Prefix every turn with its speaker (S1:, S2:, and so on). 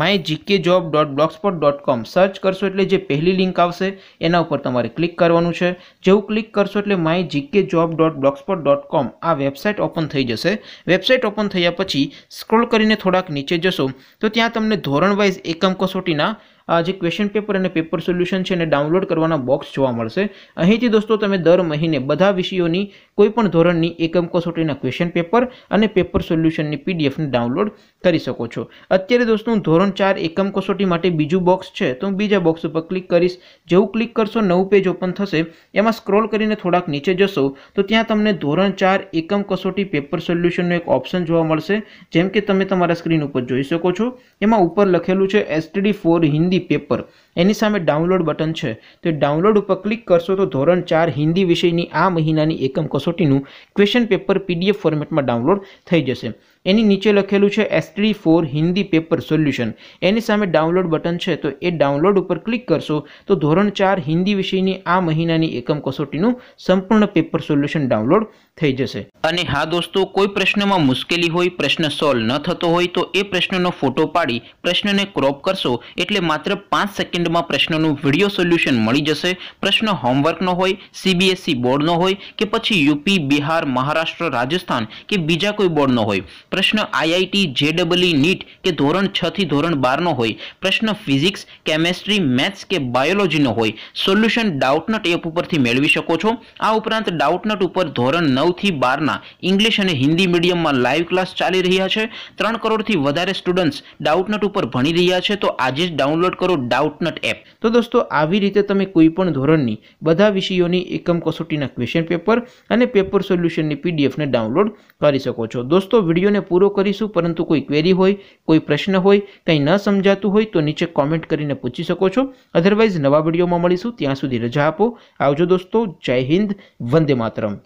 S1: my GK job dot blogspot dot com search કરશો એટલે જે પહેલી લિંક આવશે એના ઉપર તમારે ક્લિક કરવાનું છે જેવું ક્લિક કરશો એટલે my GK job dot blogspot dot com આ વેબસાઇટ ઓપન થઈ જશે વેબસાઇટ ઓપન થયા પછી સ્ક્રોલ કરીને થોડાક નીચે જશો તો ત્યાં તમને ધોરણ વાઇઝ એકમ કસોટીના આ જે ક્વેશ્ચન પેપર અને પેપર સોલ્યુશન છે એને ડાઉનલોડ કરવાના બોક્સ જોવા મળશે અહીંથી દોસ્તો તમે દર મહિને બધા વિષયોની કોઈપણ ધોરણની એકમ કસોટીના ક્વેશ્ચન પેપર અને પેપર સોલ્યુશનની પીડીએફને ડાઉનલોડ કરી શકો છો અત્યારે દોસ્તો ધોરણ ચાર એકમ કસોટી માટે બીજું બોક્સ છે તો હું બીજા બોક્સ ઉપર ક્લિક કરીશ જેવું ક્લિક કરશો નવું પેજ ઓપન થશે એમાં સ્ક્રોલ કરીને થોડાક નીચે જશો તો ત્યાં તમને ધોરણ ચાર એકમ કસોટી પેપર સોલ્યુશનનો એક ઓપ્શન જોવા મળશે જેમ કે તમે તમારા સ્ક્રીન ઉપર જોઈ શકો છો એમાં ઉપર લખેલું છે એસટીડી ફોર હિન્દી પેપર એની સામે ડાઉનલોડ બટન છે તે ડાઉનલોડ ઉપર ક્લિક કરશો તો ધોરણ ચાર હિન્દી વિષયની આ મહિનાની એકમ કસોટીનું ક્વેશ્ચન પેપર પીડીએફ ફોર્મેટમાં ડાઉનલોડ થઈ જશે એની નીચે લખેલું છે ST four Hindi paper solution એની સામે ડાઉનલોડ બટન છે તો એ ડાઉનલોડ ઉપર ક્લિક કરશો તો ધોરણ ચાર હિન્દી વિષયની આ મહિનાની એકમ કસોટીનું સંપૂર્ણ પેપર સોલ્યુશન ડાઉનલોડ થઈ જશે અને હા દોસ્તો કોઈ પ્રશ્નમાં મુશ્કેલી હોય પ્રશ્ન સોલ્વ ન થતો હોય તો એ પ્રશ્નનો ફોટો પાડી પ્રશ્નને ક્રોપ કરશો એટલે માત્ર પાંચ સેકન્ડમાં પ્રશ્નનું વિડીયો સોલ્યુશન મળી જશે પ્રશ્ન હોમવર્કનો હોય સીબીએસઈ e બોર્ડનો હોય કે પછી યુપી બિહાર મહારાષ્ટ્ર રાજસ્થાન કે બીજા કોઈ બોર્ડનો હોય પ્રશ્ન આઈઆઈટી જેડબલઈ નીટ કે ધોરણ છ થી ધોરણ બારનો હોય પ્રશ્ન ફિઝિક્સ કેમેસ્ટ્રી મેથ્સ કે બાયોલોજીનો હોય સોલ્યુશન ડાઉટનટ એપ ઉપરથી મેળવી શકો છો આ ઉપરાંત ડાઉટનટ ઉપર ધોરણ નવથી બારના ઇંગ્લિશ અને હિન્દી મીડિયમમાં લાઈવ ક્લાસ ચાલી રહ્યા છે ત્રણ કરોડથી વધારે સ્ટુડન્ટ્સ ડાઉટનટ ઉપર ભણી રહ્યા છે તો આજે જ ડાઉનલોડ કરો ડાઉટનટ એપ તો દોસ્તો આવી રીતે તમે કોઈપણ ધોરણની બધા વિષયોની એકમ કસોટીના ક્વેશ્ચન પેપર અને પેપર સોલ્યુશનની પીડીએફને ડાઉનલોડ કરી શકો છો દોસ્તો વિડીયોને પૂરો કરીશું પરંતુ કોઈ ક્વેરી હોય કોઈ પ્રશ્ન હોય કંઈ ન સમજાતું હોય તો નીચે કોમેન્ટ કરીને પૂછી શકો છો અધરવાઇઝ નવા વિડીયોમાં મળીશું ત્યાં સુધી રજા આપો આવજો દોસ્તો જય હિન્દ વંદે માતરમ